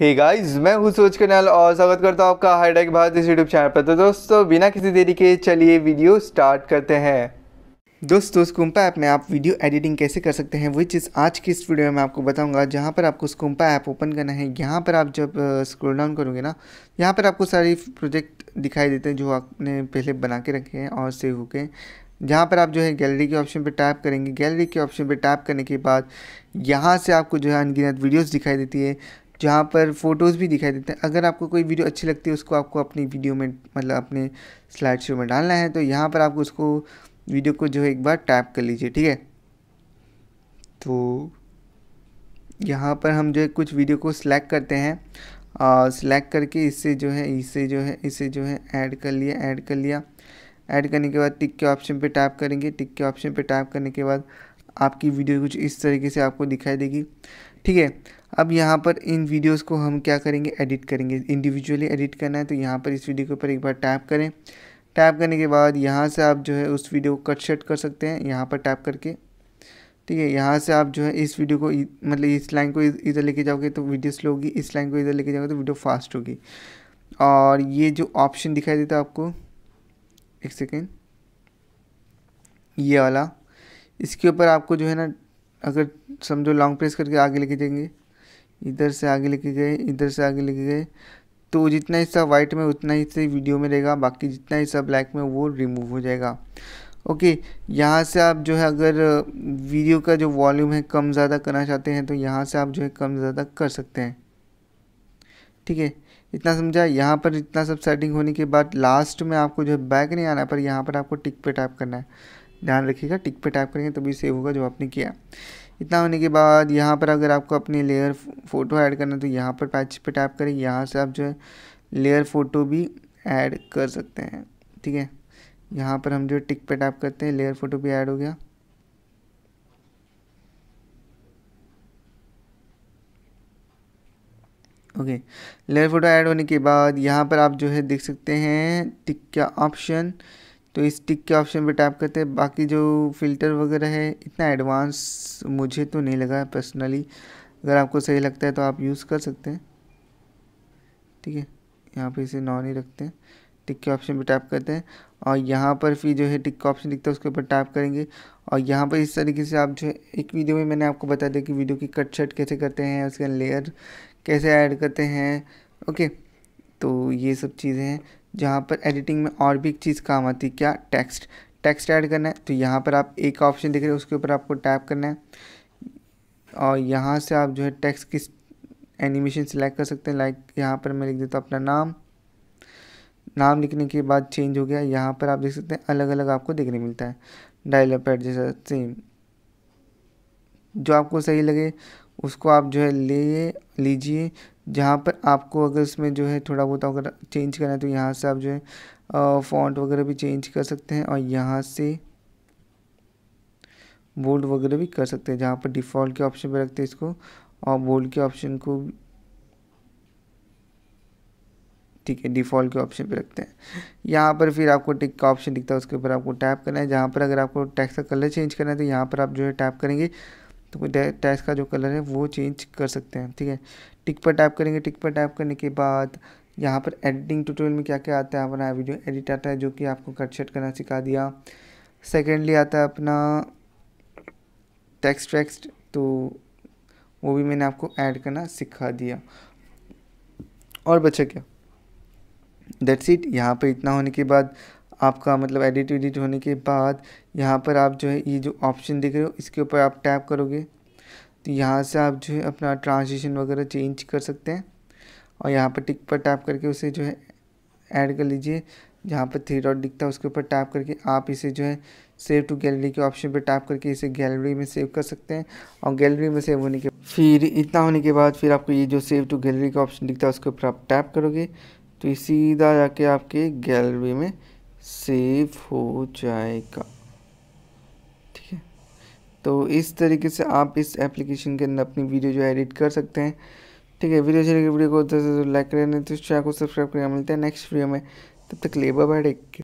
हे guys, मैं हूँ सूरज कन्याल और स्वागत करता हूँ आपका हाईटेक भारत इस यूट्यूब चैनल पर तो दोस्तों बिना किसी देरी के चलिए वीडियो स्टार्ट करते हैं दोस्तों स्कूम्पा ऐप में आप वीडियो एडिटिंग कैसे कर सकते हैं वही चीज़ आज की इस वीडियो में आपको बताऊंगा जहाँ पर आपको स्कूम्पा ऐप ओपन करना है यहाँ पर आप जब स्क्रोल डाउन करोगे ना यहाँ पर आपको सारी प्रोजेक्ट दिखाई देते हैं जो आपने पहले बना के रखे हैं और सेव हो के जहाँ पर आप जो है गैलरी के ऑप्शन पर टैप करेंगे गैलरी के ऑप्शन पर टैप करने के बाद यहाँ से आपको जो है अनगिनत वीडियोस दिखाई देती है जहाँ पर फ़ोटोज़ भी दिखाई देते हैं अगर आपको कोई वीडियो अच्छी लगती है उसको आपको अपनी वीडियो में मतलब अपने स्लाइड शो में डालना है तो यहाँ पर आपको उसको वीडियो को जो है एक बार टैप कर लीजिए ठीक है तो यहाँ पर हम जो है कुछ वीडियो को सिलेक्ट करते हैं और सिलेक्ट करके इससे जो है इसे जो है इसे जो है ऐड कर लिया ऐड कर लिया ऐड करने के बाद टिक के ऑप्शन पे टैप करेंगे टिक के ऑप्शन पे टैप करने के बाद आपकी वीडियो कुछ इस तरीके से आपको दिखाई देगी ठीक है अब यहाँ पर इन वीडियोस को हम क्या करेंगे एडिट करेंगे इंडिविजुअली एडिट करना है तो यहाँ पर इस वीडियो के ऊपर एक बार टैप करें टैप करने के बाद यहाँ से आप जो है उस वीडियो को कट शट कर सकते हैं यहाँ पर टैप करके ठीक है यहाँ से आप जो है इस वीडियो को मतलब इस लाइन तो को इधर लेके जाओगे तो वीडियो स्लो होगी इस लाइन को इधर लेके जाओगे तो वीडियो फास्ट होगी और ये जो ऑप्शन दिखाई देता है आपको एक सेकेंड ये वाला इसके ऊपर आपको जो है ना अगर समझो लॉन्ग प्रेस करके आगे लेके जाएंगे इधर से आगे लेके गए इधर से आगे लेके गए तो जितना हिस्सा वाइट में उतना हिस्सा वीडियो में रहेगा बाकी जितना हिस्सा ब्लैक में वो रिमूव हो जाएगा ओके यहाँ से आप जो है अगर वीडियो का जो वॉल्यूम है कम ज़्यादा करना चाहते हैं तो यहाँ से आप जो है कम ज़्यादा कर सकते हैं ठीक है इतना समझा यहाँ पर इतना सब सेटिंग होने के बाद लास्ट में आपको जो है बैक नहीं आना पर यहाँ पर आपको टिक पे टाइप करना है ध्यान रखिएगा टिक पे टाइप करेंगे तभी सेव होगा जो आपने किया इतना होने के बाद यहाँ पर अगर आपको अपनी लेयर फ़ोटो ऐड करना है तो यहाँ पर पैच पे टाइप करें यहाँ से आप जो है लेयर फ़ोटो भी ऐड कर सकते हैं ठीक है यहाँ पर हम जो टिक पे टाइप करते हैं लेयर फ़ोटो भी ऐड हो गया ओके लेयर फ़ोटो ऐड होने के बाद यहाँ पर आप जो है देख सकते हैं टिक का ऑप्शन तो इस टिक के ऑप्शन पे टैप करते हैं बाकी जो फ़िल्टर वगैरह है इतना एडवांस मुझे तो नहीं लगा पर्सनली अगर आपको सही लगता है तो आप यूज़ कर सकते हैं ठीक है यहाँ पे इसे नॉन ही रखते हैं टिक के ऑप्शन पे टैप करते हैं और यहाँ पर फिर जो है टिक का ऑप्शन दिखता है उसके ऊपर टैप करेंगे और यहाँ पर इस तरीके से आप जो है एक वीडियो में मैंने आपको बता दिया कि वीडियो की कट शट कैसे करते हैं उसके लेयर कैसे ऐड करते हैं ओके तो ये सब चीज़ें हैं जहाँ पर एडिटिंग में और भी एक चीज़ काम आती है क्या टेक्स्ट टेक्स्ट ऐड करना है तो यहाँ पर आप एक ऑप्शन दिख रहे हैं उसके ऊपर आपको टैप करना है और यहाँ से आप जो है टेक्स्ट की एनिमेशन सेलेक्ट कर सकते हैं लाइक यहाँ पर मैं लिख देता हूँ अपना नाम नाम लिखने के बाद चेंज हो गया यहाँ पर आप देख सकते हैं अलग अलग आपको देखने मिलता है डायलॉग पैड जैसा सेम जो आपको सही लगे उसको आप जो है ले लीजिए जहाँ पर आपको अगर इसमें जो है थोड़ा बहुत अगर चेंज करना है तो यहाँ से आप जो है फॉन्ट वगैरह भी चेंज कर सकते हैं और यहाँ से बोल्ड वगैरह भी कर सकते हैं जहाँ पर डिफ़ॉल्ट के ऑप्शन पर रखते हैं इसको और बोल्ड के ऑप्शन को ठीक है डिफ़ॉल्ट के ऑप्शन पर रखते हैं यहाँ पर फिर आपको टिक का ऑप्शन दिखता है उसके ऊपर आपको टैप करना है जहाँ पर अगर आपको टैक्स का कलर चेंज करना है तो यहाँ पर आप जो है टैप करेंगे तो टैक्स का जो कलर है वो चेंज कर सकते हैं ठीक है टिक पर टाइप करेंगे टिक पर टाइप करने के बाद यहाँ पर एडिटिंग ट्यूटोरियल में क्या क्या आता है अपना वीडियो एडिट आता है जो कि आपको कट शट करना सिखा दिया सेकेंडली आता है अपना टेक्स्ट वैक्सट तो वो भी मैंने आपको ऐड करना सिखा दिया और बचा क्या दैट्स इट यहाँ पर इतना होने के बाद आपका मतलब एडिट एडिट होने के बाद यहाँ पर आप जो है ये जो ऑप्शन देख रहे हो इसके ऊपर आप टैप करोगे तो यहाँ से आप जो है अपना ट्रांजिशन वगैरह चेंज कर सकते हैं और यहाँ पर टिक पर टैप करके उसे जो है ऐड कर लीजिए जहाँ पर थ्री डॉट दिखता है उसके ऊपर टैप करके आप इसे जो है सेव टू गैलरी के ऑप्शन पर टैप करके इसे गैलरी में सेव कर सकते हैं और गैलरी में सेव होने के फिर इतना होने के बाद फिर आपको ये जो सेव टू गैलरी का ऑप्शन दिखता है उसके ऊपर आप टैप करोगे तो सीधा जाके आपके गैलरी में सेव हो जाएगा ठीक है तो इस तरीके से आप इस एप्लीकेशन के अंदर अपनी वीडियो जो है एडिट कर सकते हैं ठीक है वीडियो अच्छी वीडियो को लाइक करें तो चैनल को सब्सक्राइब करें मिलते हैं नेक्स्ट वीडियो में तब तक लेबर बैठ